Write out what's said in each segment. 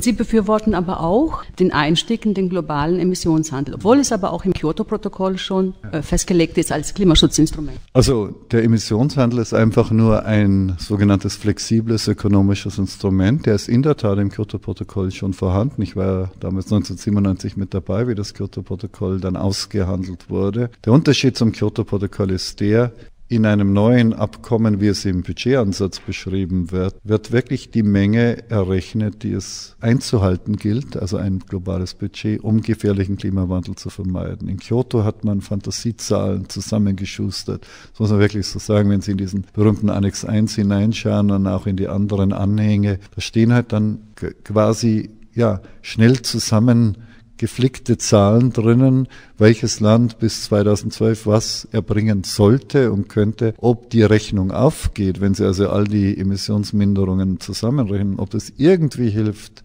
Sie befürworten aber auch den Einstieg in den globalen Emissionshandel, obwohl es aber auch im Kyoto-Protokoll schon äh, festgelegt ist als Klimaschutzinstrument. Also der Emissionshandel ist einfach nur ein sogenanntes flexibles ökonomisches Instrument. Der ist in der Tat im Kyoto-Protokoll schon vorhanden. Ich war damals 1997 mit dabei, wie das Kyoto-Protokoll dann ausgehandelt wurde. Der Unterschied zum Kyoto-Protokoll ist der, in einem neuen Abkommen, wie es im Budgetansatz beschrieben wird, wird wirklich die Menge errechnet, die es einzuhalten gilt, also ein globales Budget, um gefährlichen Klimawandel zu vermeiden. In Kyoto hat man Fantasiezahlen zusammengeschustert. Das muss man wirklich so sagen, wenn Sie in diesen berühmten Annex 1 hineinschauen und auch in die anderen Anhänge, da stehen halt dann quasi ja, schnell zusammen geflickte Zahlen drinnen, welches Land bis 2012 was erbringen sollte und könnte, ob die Rechnung aufgeht, wenn Sie also all die Emissionsminderungen zusammenrechnen, ob das irgendwie hilft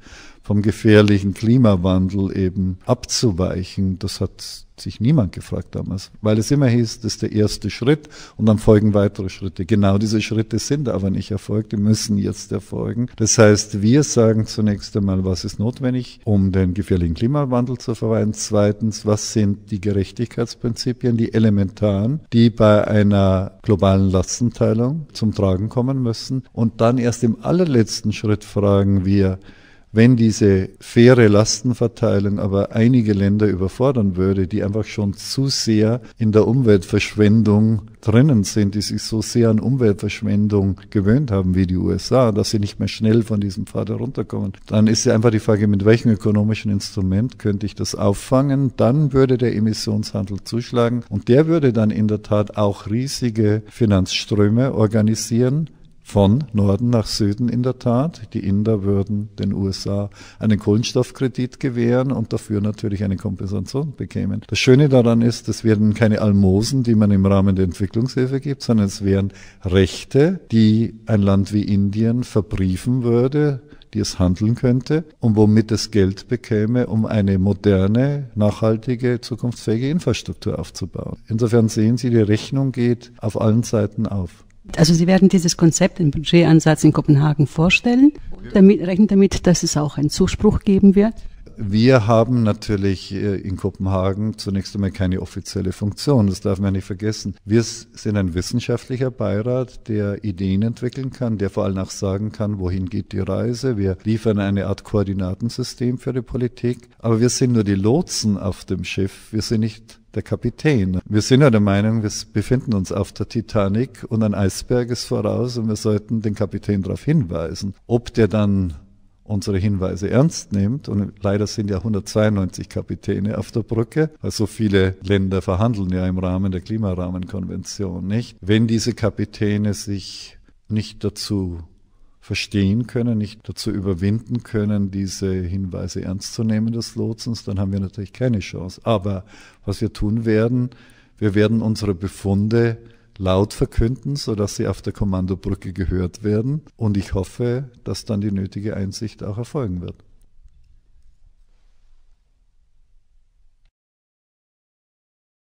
vom gefährlichen Klimawandel eben abzuweichen. Das hat sich niemand gefragt damals, weil es immer hieß, das ist der erste Schritt und dann folgen weitere Schritte. Genau diese Schritte sind aber nicht erfolgt, die müssen jetzt erfolgen. Das heißt, wir sagen zunächst einmal, was ist notwendig, um den gefährlichen Klimawandel zu vermeiden. Zweitens, was sind die Gerechtigkeitsprinzipien, die elementaren, die bei einer globalen Lastenteilung zum Tragen kommen müssen. Und dann erst im allerletzten Schritt fragen wir, wenn diese faire Lastenverteilung aber einige Länder überfordern würde, die einfach schon zu sehr in der Umweltverschwendung drinnen sind, die sich so sehr an Umweltverschwendung gewöhnt haben wie die USA, dass sie nicht mehr schnell von diesem Pfad herunterkommen, dann ist ja einfach die Frage, mit welchem ökonomischen Instrument könnte ich das auffangen? Dann würde der Emissionshandel zuschlagen und der würde dann in der Tat auch riesige Finanzströme organisieren, von Norden nach Süden in der Tat. Die Inder würden den USA einen Kohlenstoffkredit gewähren und dafür natürlich eine Kompensation bekämen. Das Schöne daran ist, es werden keine Almosen, die man im Rahmen der Entwicklungshilfe gibt, sondern es wären Rechte, die ein Land wie Indien verbriefen würde, die es handeln könnte und womit es Geld bekäme, um eine moderne, nachhaltige, zukunftsfähige Infrastruktur aufzubauen. Insofern sehen Sie, die Rechnung geht auf allen Seiten auf. Also Sie werden dieses Konzept, den Budgetansatz in Kopenhagen vorstellen. Damit, rechnet damit, dass es auch einen Zuspruch geben wird. Wir haben natürlich äh, in Kopenhagen zunächst einmal keine offizielle Funktion, das darf man nicht vergessen. Wir sind ein wissenschaftlicher Beirat, der Ideen entwickeln kann, der vor allem auch sagen kann, wohin geht die Reise. Wir liefern eine Art Koordinatensystem für die Politik, aber wir sind nur die Lotsen auf dem Schiff, wir sind nicht der Kapitän. Wir sind ja der Meinung, wir befinden uns auf der Titanic und ein Eisberg ist voraus und wir sollten den Kapitän darauf hinweisen. Ob der dann unsere Hinweise ernst nimmt, und leider sind ja 192 Kapitäne auf der Brücke, weil so viele Länder verhandeln ja im Rahmen der Klimarahmenkonvention, nicht? Wenn diese Kapitäne sich nicht dazu verstehen können, nicht dazu überwinden können, diese Hinweise ernst zu nehmen des Lotsens, dann haben wir natürlich keine Chance. Aber was wir tun werden, wir werden unsere Befunde laut verkünden, sodass sie auf der Kommandobrücke gehört werden. Und ich hoffe, dass dann die nötige Einsicht auch erfolgen wird.